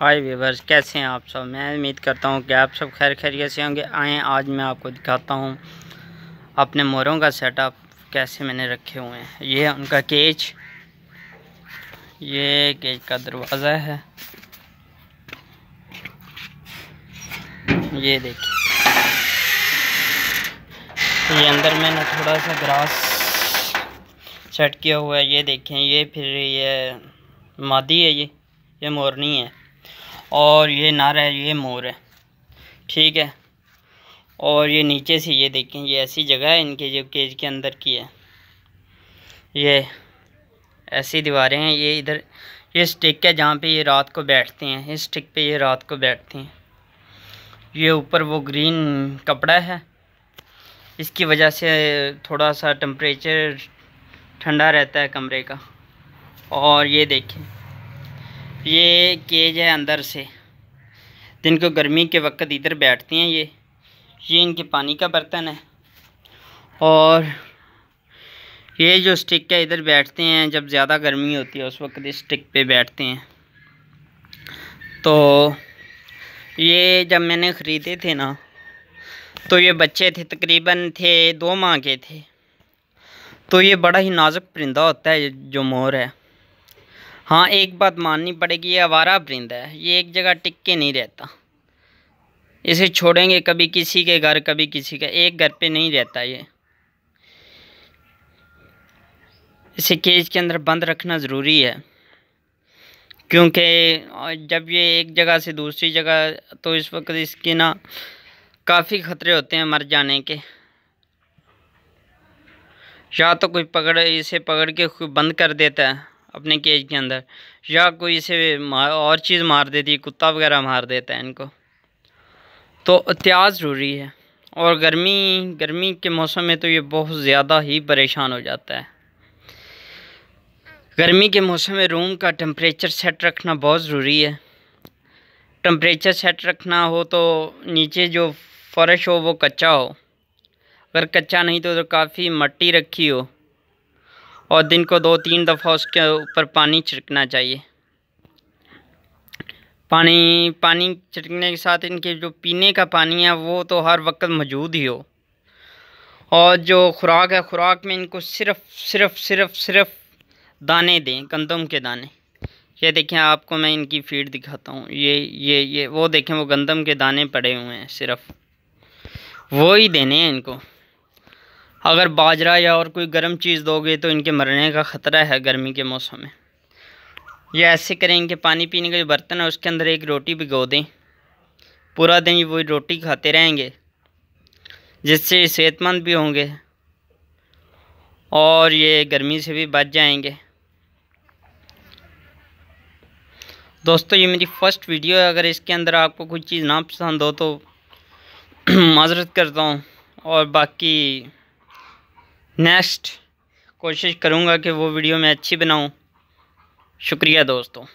हाय viewers कैसे हैं आप सब मैं उम्मीद करता हूं कि आप सब खैर खैरियत से होंगे आए आज मैं आपको दिखाता हूं अपने मोरों का सेटअप कैसे मैंने रखे हुए हैं ये है उनका केज ये केज का दरवाज़ा है ये देखिए ये अंदर मैंने थोड़ा सा ग्रास सेट किया हुआ है ये देखें ये फिर ये मादी है ये ये मोरनी है और ये नारा है ये मोर है ठीक है और ये नीचे से ये देखें ये ऐसी जगह है इनके जो केज के अंदर की है ये ऐसी दीवारें हैं ये इधर ये स्टिक है जहाँ पे ये रात को बैठते हैं इस स्टिक पे ये रात को बैठते हैं ये ऊपर वो ग्रीन कपड़ा है इसकी वजह से थोड़ा सा टम्परेचर ठंडा रहता है कमरे का और ये देखें ये केज है अंदर से दिन को गर्मी के वक्त इधर बैठती हैं ये ये इनके पानी का बर्तन है और ये जो स्टिक है इधर बैठते हैं जब ज़्यादा गर्मी होती है उस वक्त इस स्टिक पे बैठते हैं तो ये जब मैंने ख़रीदे थे ना तो ये बच्चे थे तकरीबन थे दो माह के थे तो ये बड़ा ही नाजुक परिंदा होता है जो मोर है हाँ एक बात माननी पड़ेगी ये आवारा परिंदा है ये एक जगह टिक के नहीं रहता इसे छोड़ेंगे कभी किसी के घर कभी किसी के एक घर पे नहीं रहता ये इसे केज के अंदर बंद रखना ज़रूरी है क्योंकि जब ये एक जगह से दूसरी जगह तो इस वक्त इसके ना काफ़ी ख़तरे होते हैं मर जाने के या तो कोई पकड़ इसे पकड़ के बंद कर देता है अपने केज के अंदर या कोई इसे और चीज़ मार देती है कुत्ता वगैरह मार देता है इनको तो एहतियात ज़रूरी है और गर्मी गर्मी के मौसम में तो ये बहुत ज़्यादा ही परेशान हो जाता है गर्मी के मौसम में रूम का टम्परेचर सेट रखना बहुत ज़रूरी है टम्परेचर सेट रखना हो तो नीचे जो फ़र्श हो वो कच्चा हो अगर कच्चा नहीं तो, तो काफ़ी मट्टी रखी हो और दिन को दो तीन दफ़ा उसके ऊपर पानी छिड़कना चाहिए पानी पानी छिड़कने के साथ इनके जो पीने का पानी है वो तो हर वक्त मौजूद ही हो और जो खुराक है खुराक में इनको सिर्फ सिर्फ सिर्फ सिर्फ दाने दें गंदम के दाने ये देखें आपको मैं इनकी फीड दिखाता हूँ ये ये ये वो देखें वो गंदम के दाने पड़े हुए हैं सिर्फ वो ही देने हैं इनको अगर बाजरा या और कोई गर्म चीज़ दोगे तो इनके मरने का ख़तरा है गर्मी के मौसम में ये ऐसे करें कि पानी पीने का जो बर्तन है उसके अंदर एक रोटी भिगो दें पूरा दिन वो रोटी खाते रहेंगे जिससे सेहतमंद भी होंगे और ये गर्मी से भी बच जाएंगे दोस्तों ये मेरी फ़र्स्ट वीडियो है अगर इसके अंदर आपको कोई चीज़ ना पसंद हो तो माजरत करता हूँ और बाकी नेक्स्ट कोशिश करूँगा कि वो वीडियो मैं अच्छी बनाऊँ शुक्रिया दोस्तों